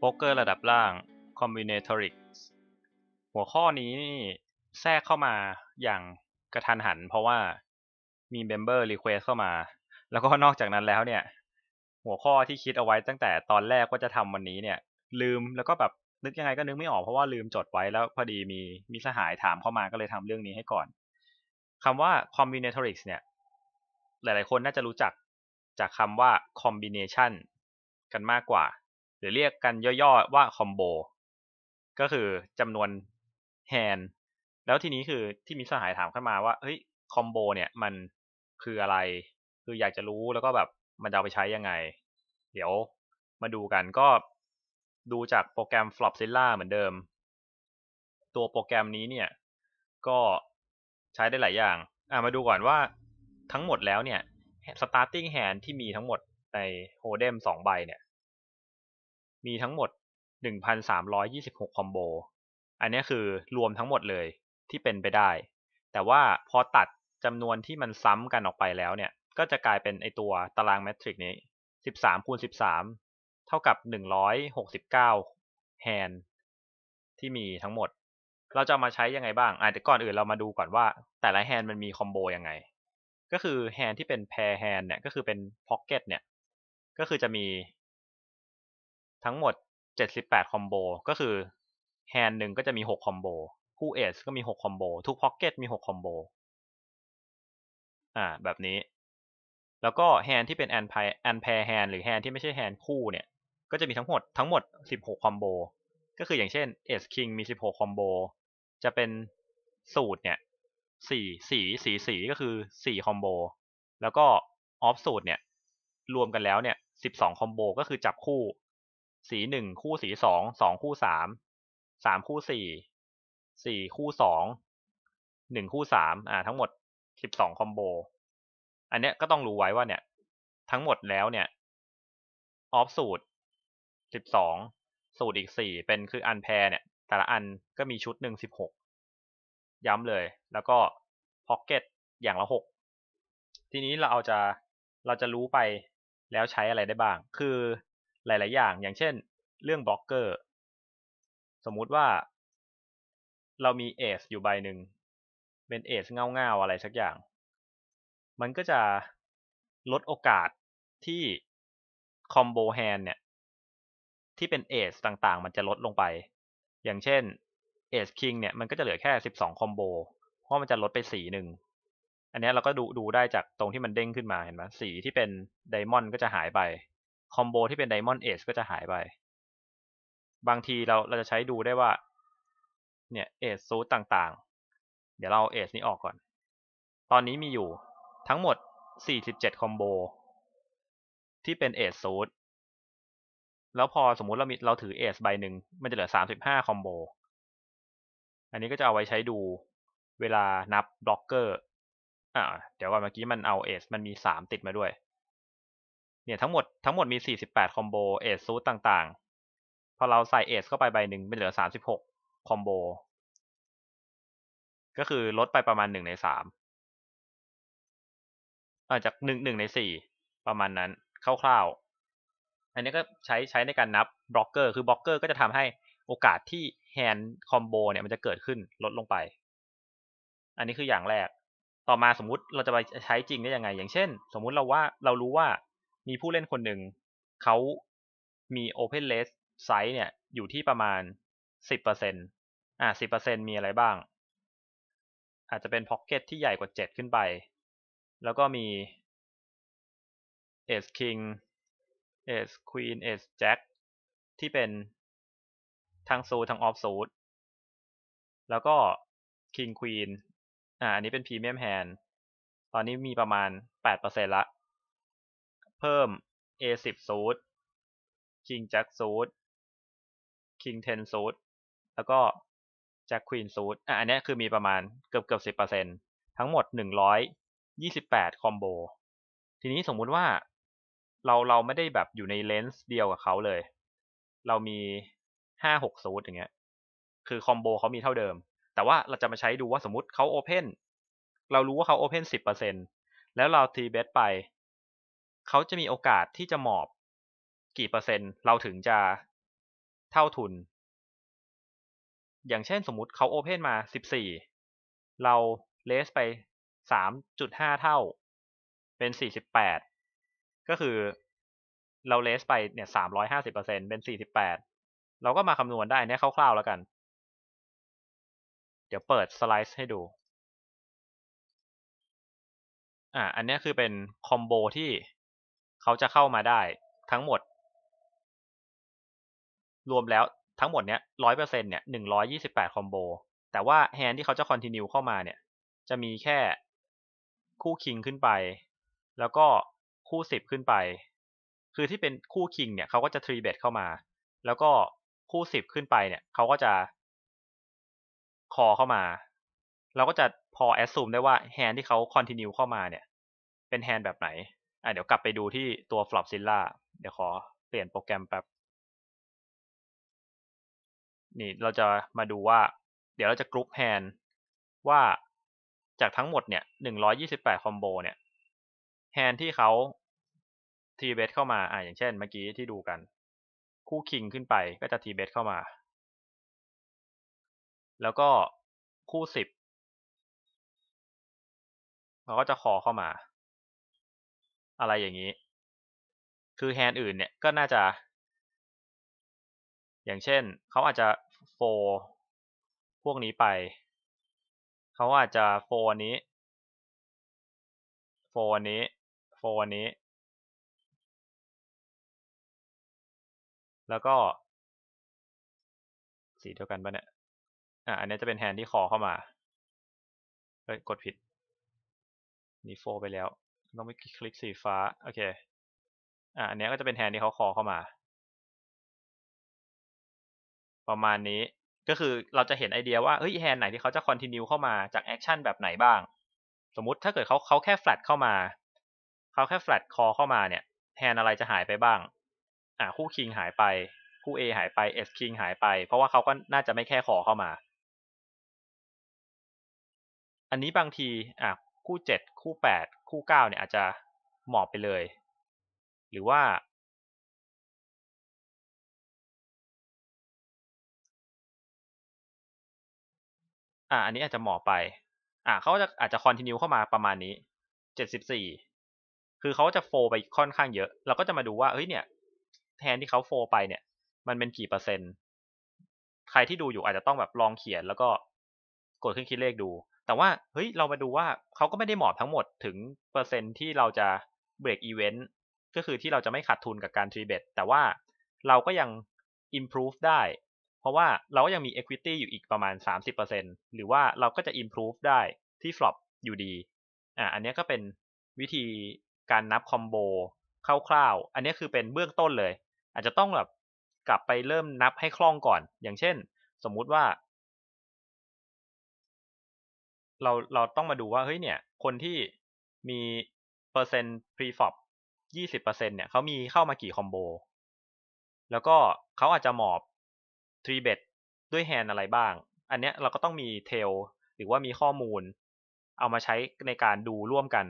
โป๊กเกอร์ระดับล่าง Combinatorics หัวข้อนี้นี่แทรกเข้ามาอย่างกระทันหันเพราะว่ามีเบมเบอร์รีเควสเข้ามา แล้วก็นอกจากนั้นแล้วเนี่ยหัวข้อที่คิดเอาไว้ตั้งแต่ตอนแรกว่าจะทำวันนี้เนี่ย ลืมแล้วก็แบบนึกยังไงก็นึกไม่ออกเพราะว่าลืมจดไว้แล้วพอดีมีมีสหายถามเข้ามาก็เลยทำเรื่องนี้ให้ก่อนคำว่า combinatorics เนี่ยหลายๆคนน่าจะรู้จักจากคำว่า combination กันมากกว่าหรือเรียกกันย่อๆ ว่าคอมโบก็คือจำนวนแฮนแล้วทีนี้คือที่มิสหายถามขึ้นมาว่าเฮ้ยคอมโบเนี่ยมันคืออะไร คืออยากจะรู้แล้วก็แบบมันจะเอาไปใช้ยังไง เดี๋ยวมาดูกันก็ดูจากโปรแกรม Flopzilla เหมือนเดิม ตัวโปรแกรมนี้เนี่ยก็ใช้ได้หลายอย่าง อ่มาดูก่อนว่าทั้งหมดแล้วเนี่ย starting hand ที่มีทั้งหมดใน Hodem 2ใบเนี่ยมีทั้งหมด 1,326 คอมโบ อันนี้คือรวมทั้งหมดเลยที่เป็นไปได้ แต่ว่าพอตัดจำนวนที่มันซ้ำกันออกไปแล้วเนี่ย ก็จะกลายเป็นไอตัวตารางแมทริกนี้13คูณ13เท่ากับ 169แฮนที่มีทั้งหมด เราจะมาใช้ยังไงบ้างอ่ะแต่ก่อนอื่นเรามาดูก่อนว่า แต่ละแฮนมันมีคอมโบยังไง ก็คือแฮนที่เป็นแพรแฮนเนี่ย ก็คือเป็นพ็อกเก็ตเนี่ย ก็คือจะมีทั้งหมด 78คอมโบก็คือแฮนด์หนึ่งก็จะมี6คอมโบคู่เอสก็มี6คอมโบทุกพ็อกเก็ตมี6คอมโบอ่าแบบนี้แล้วก็แฮนด์ที่เป็นแอนพแอนแพร์แฮนด์หรือแฮนด์ที่ไม่ใช่แฮนด์คู่เนี่ยก็จะมีทั้งหมดทั้งหมด16คอมโบก็คืออย่างเช่นเอสคิงมี16คอมโบจะเป็นสูตรเนี่ยสี่สีสีสีก็คือสี่คอมโบแล้วก็ออฟสูตรเนี่ยรวมกันแล้วเนี่ยสิบสองคอมโบก็คือจับคู่สีหนึ่งคู่สีสองสองคู่สามสามคู่สี่สี่คู่สองหนึ่งคู่สามอ่าทั้งหมดสิบสองคอมโบ อันเนี้ยก็ต้องรู้ไว้ว่าเนี่ย ทั้งหมดแล้วเนี่ยออฟสูตรสิบสองสูตรอีกสี่เป็นคืออันแพรเนี่ย แต่ละอันก็มีชุดหนึ่งสิบหกย้ำเลย แล้วก็พ็อกเก็ตอย่างละหกทีนี้เราเอาจะเราจะรู้ไปแล้วใช้อะไรได้บ้างคือหลาย ๆ อย่าง อย่างเช่น เรื่องบล็อกเกอร์ สมมุติว่า เรามีเอสอยู่ใบหนึ่ง เป็นเอสเงา ๆ อะไรสักอย่าง มันก็จะลดโอกาสที่คอมโบแฮนเนี่ย ที่เป็นเอสต่าง ๆ มันจะลดลงไป อย่างเช่นเอสคิงเนี่ย มันก็จะเหลือแค่ 12 คอมโบ เพราะมันจะลดไปสีหนึ่ง อันนี้เราก็ดูดูได้จากตรงที่มันเด้งขึ้นมา เห็นไหมสีที่เป็นไดมอนด์ก็จะหายไปคอมโบที่เป็นไดมอนด์เอชก็จะหายไป บางทีเราเราจะใช้ดูได้ว่า เนี่ยเอชซูตต่างๆ เดี๋ยวเราเอชนี้ออกก่อน ตอนนี้มีอยู่ทั้งหมด 47 คอมโบที่เป็นเอชซูตแล้วพอสมมุติเรามีเราถือเอชใบหนึ่ง มันจะเหลือ 35 คอมโบ อันนี้ก็จะเอาไว้ใช้ดูเวลานับบล็อกเกอร์อ่า เดี๋ยวก่อนเมื่อกี้มันเอาเอชมันมี 3 ติดมาด้วยเนี่ยทั้งหมดทั้งหมดมี 48 คอมโบ เอซซูตต่างๆ พอเราใส่เอซเข้าไปใบหนึ่งเป็นเหลือ 36 คอมโบ ก็คือลดไปประมาณ 1 ใน 3อาจาก่งในสี่ประมาณนั้นคร่าวๆ อันนี้ก็ใช้ใช้ในการนับบล็อกเกอร์คือบล็อกเกอร์ก็จะทำให้โอกาสที่แฮนด์คอมโบ เนี่ยมันจะเกิดขึ้นลดลงไป อันนี้คืออย่างแรก ต่อมาสมมุติเราจะไปใช้จริงได้ยังไง อย่างเช่น สมมุติเราว่าเรารู้ว่ามีผู้เล่นคนหนึ่ง เขามี Open l e s ไซส์เนี่ย อยู่ที่ประมาณ 10%อ่ะ10%มีอะไรบ้าง อาจจะเป็นพ็อกเก็ตที่ใหญ่กว่า 7 ขึ้นไป แล้วก็มี Ace King Ace Queen Ace Jack ที่เป็นทั้งซูทั้งออฟซูทแล้วก็ King Queen อ่าอันนี้เป็นพรีเมียมแฮนตอนนี้มีประมาณ 8%ละเพิ่ม A10 u ู t King Jack u ู t King 10 u ู t แล้วก็ Jack Queen ซูทอ่ะอันนี้คือมีประมาณเกือบเกือบสิบเปอร์เซ็นทั้งหมดหนึ่งร้อยยี่สิบแปดคอมโบ ทีนี้สมมุติว่าเราเราไม่ได้แบบอยู่ในเลนส์เดียวกับเขาเลย เรามีห้าหกซูทอย่างเงี้ย คือคอมโบเขามีเท่าเดิม แต่ว่าเราจะมาใช้ดูว่าสมมติเขาโอเพนเรารู้ว่าเขาโอเพนสิบเปอร์เซ็นแล้วเราทีเบสไปเขาจะมีโอกาสที่จะหมอบกี่เปอร์เซ็นต์เราถึงจะเท่าทุน อย่างเช่นสมมุติเขาโอเพนมา 14 เราเลสไป 3.5 เท่า เป็น 48 ก็คือเราเลสไปเนี่ย 350%เป็น 48 เราก็มาคำนวณได้เนี่ยคร่าวๆแล้วกัน เดี๋ยวเปิดสไลด์ให้ดู อ่า อันนี้คือเป็นคอมโบที่เขาจะเข้ามาได้ทั้งหมด รวมแล้วทั้งหมดเนี้ยร้อยเปอร์เซ็นเนี่ยหนึ่งร้อยยี่สิบแปดคอมโบแต่ว่าแฮนที่เขาจะคอนติเนียเข้ามาเนี่ย จะมีแค่คู่คิงขึ้นไป แล้วก็คู่สิบขึ้นไป คือที่เป็นคู่คิงเนี่ย เขาก็จะทรีเบดเข้ามา แล้วก็คู่สิบขึ้นไปเนี่ย เขาก็จะคอเข้ามา เราก็จะพอแอสซูมได้ว่าแฮนที่เขาคอนติเนียเข้ามาเนี่ย เป็นแฮนแบบไหนอ่ะเดี๋ยวกลับไปดูที่ตัว Flopzilla เดี๋ยวขอเปลี่ยนโปรแกรมแป๊บนี่เราจะมาดูว่า เดี๋ยวเราจะกรุ๊ปแฮนว่าจากทั้งหมดเนี่ย 128 คอมโบเนี่ยแฮนที่เขาทีเบสเข้ามา อ่าอย่างเช่นเมื่อกี้ที่ดูกัน คู่คิงขึ้นไปก็จะทีเบสเข้ามา แล้วก็คู่สิบเราก็จะคอเข้ามาอะไรอย่างนี้ คือแฮนด์อื่นเนี่ย ก็น่าจะ อย่างเช่น เขาอาจจะโฟพวกนี้ไป เขาอาจจะโฟอันนี้ โฟอันนี้โฟอันนี้ แล้วก็ สีเท่ากันปะเนี่ยอ่ะอันนี้จะเป็นแฮนด์ที่คอเข้ามาเฮ้ยกดผิด นี่โฟไปแล้วต้องไปคลิกสีฟ้า โอเค อ่าอันนี้ก็จะเป็นแทนที่เขาคอเข้ามา ประมาณนี้ก็คือเราจะเห็นไอเดียว่าเฮ้ยแฮนไหนที่เขาจะคอนติเนียเข้ามาจากแอคชั่นแบบไหนบ้าง สมมุติถ้าเกิดเขาเขาแค่แฟลตเข้ามาเขาแค่แฟลตคอเข้ามาเนี่ยแฮนอะไรจะหายไปบ้างอ่าคู่คิงหายไปคู่ A หายไป S คิงหายไปเพราะว่าเขาก็น่าจะไม่แค่คอเข้ามา อันนี้บางทีอ่ะคู่เจ็ดคู่แปดคู่เก้าเนี่ยอาจจะหมอบไปเลย หรือว่า อ่า อันนี้อาจจะหมอไป อ่าเขาจะอาจจะคอนติเนียเข้ามาประมาณนี้ เจ็ดสิบสี่ คือเขาจะโฟไปค่อนข้างเยอะ เราก็จะมาดูว่า เฮ้ย เนี่ย แทนที่เขาโฟไปเนี่ย มันเป็นกี่เปอร์เซ็นต์ ใครที่ดูอยู่อาจจะต้องแบบลองเขียนแล้วก็กดเครื่องคิดเลขดูแต่ว่าเฮ้ยเรามาดูว่าเขาก็ไม่ได้หมอบทั้งหมดถึงเปอร์เซ็นที่เราจะเบรกอีเวนต์ก็คือที่เราจะไม่ขาดทุนกับการทรีเบตแต่ว่าเราก็ยัง improve ได้ เพราะว่าเราก็ยังมี equity อยู่อีกประมาณ 30%หรือว่าเราก็จะ improve ได้ที่ flop อยู่ดี อ่าอันนี้ก็เป็นวิธีการนับคอมโบคร่าวๆ อันนี้คือเป็นเบื้องต้นเลย อาจจะต้องแบบกลับไปเริ่มนับให้คล่องก่อน อย่างเช่น สมมุติว่าเราเราต้องมาดูว่าเฮ้ยเนี่ยคนที่มีเปอร์เซ็นต์พรีฟอบยี่สิบเปอร์เซ็นเนี่ยเขามีเข้ามากี่คอมโบ แล้วก็เขาอาจจะหมอบทรีเบดด้วยแฮนอะไรบ้าง อันเนี้ยเราก็ต้องมีเทลหรือว่ามีข้อมูลเอามาใช้ในการดูร่วมกัน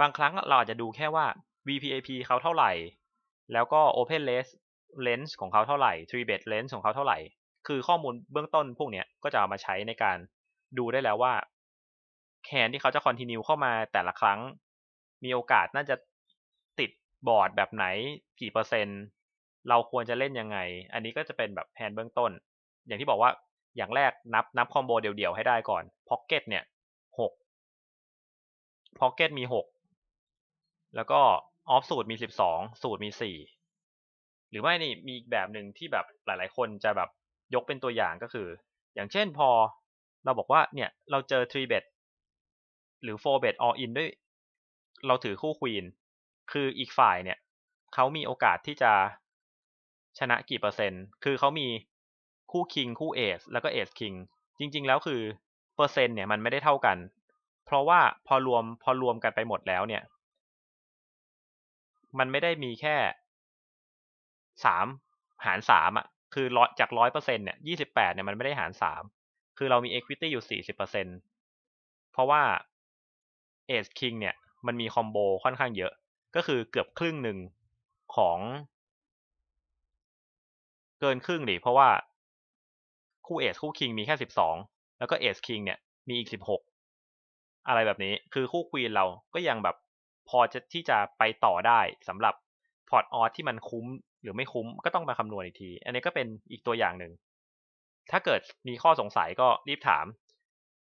บางครั้งเราอาจจะดูแค่ว่า VPAP เขาเท่าไหร่ แล้วก็ Open Lens Lens ของเขาเท่าไหร่ t r e e b e d Lens ของเขาเท่าไหร่ คือข้อมูลเบื้องต้นพวกเนี้ย ก็จะเอามาใช้ในการดูได้แล้วว่า แคนที่เขาจะคอนติเนียเข้ามาแต่ละครั้ง มีโอกาสน่าจะติดบอร์ดแบบไหน กี่เปอร์เซ็นต์ เราควรจะเล่นยังไง อันนี้ก็จะเป็นแบบแผนเบื้องต้น อย่างที่บอกว่าอย่างแรกนับนับคอมโบเดี่ยวๆให้ได้ก่อนพ็อกเก็ตเนี่ยหกพ็อกเก็ตมีหกแล้วก็ออฟสูตรมีสิบสองสูตรมีสี่หรือไม่นี่มีอีกแบบหนึ่งที่แบบหลายๆ คนจะแบบยกเป็นตัวอย่างก็คือ อย่างเช่นพอเราบอกว่าเนี่ยเราเจอ3 bet หรือ4 bet all in ด้วยเราถือคู่ควีนคืออีกฝ่ายเนี่ย เขามีโอกาสที่จะ ชนะกี่เปอร์เซ็นต์คือเขามีคู่คิงคู่เอซแล้วก็เอซคิงจริง ๆ แล้วคือ เปอร์เซ็นต์เนี่ยมันไม่ได้เท่ากัน เพราะว่าพอรวมพอรวมกันไปหมดแล้วเนี่ย มันไม่ได้มีแค่สามหารสามอ่ะ คือร้อยจากร้อยเปอร์เซ็นต์เนี่ยยี่สิบแปดเนี่ยมันไม่ได้หารสามคือเรามี equity อยู่ 40%เพราะว่า ace king เนี่ย มันมีคอมโบค่อนข้างเยอะ ก็คือเกือบครึ่งหนึ่งของเกินครึ่งดิเพราะว่าคู่เอสคู่คิงมีแค่ 12 แล้วก็เอสคิงเนี่ย มีอีก 16 อะไรแบบนี้คือคู่ควีนเราก็ยังแบบพอจะที่จะไปต่อได้สำหรับพอร์ตออสที่มันคุ้มหรือไม่คุ้มก็ต้องมาคำนวณอีกที อันนี้ก็เป็นอีกตัวอย่างหนึ่งถ้าเกิดมีข้อสงสัยก็รีบถาม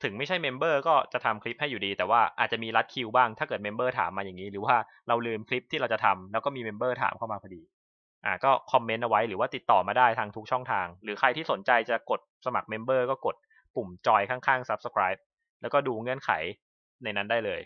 ถึงไม่ใช่เมมเบอร์ก็จะทำคลิปให้อยู่ดี แต่ว่าอาจจะมีรัดคิวบ้างถ้าเกิดเมมเบอร์ถามมาอย่างนี้ หรือว่าเราลืมคลิปที่เราจะทำ แล้วก็มีเมมเบอร์ถามเข้ามาพอดี อ่าก็คอมเมนต์เอาไว้หรือว่าติดต่อมาได้ทางทุกช่องทาง หรือใครที่สนใจจะกดสมัครเมมเบอร์ก็กดปุ่มจอยข้างๆ subscribe แล้วก็ดูเงื่อนไขในนั้นได้เลย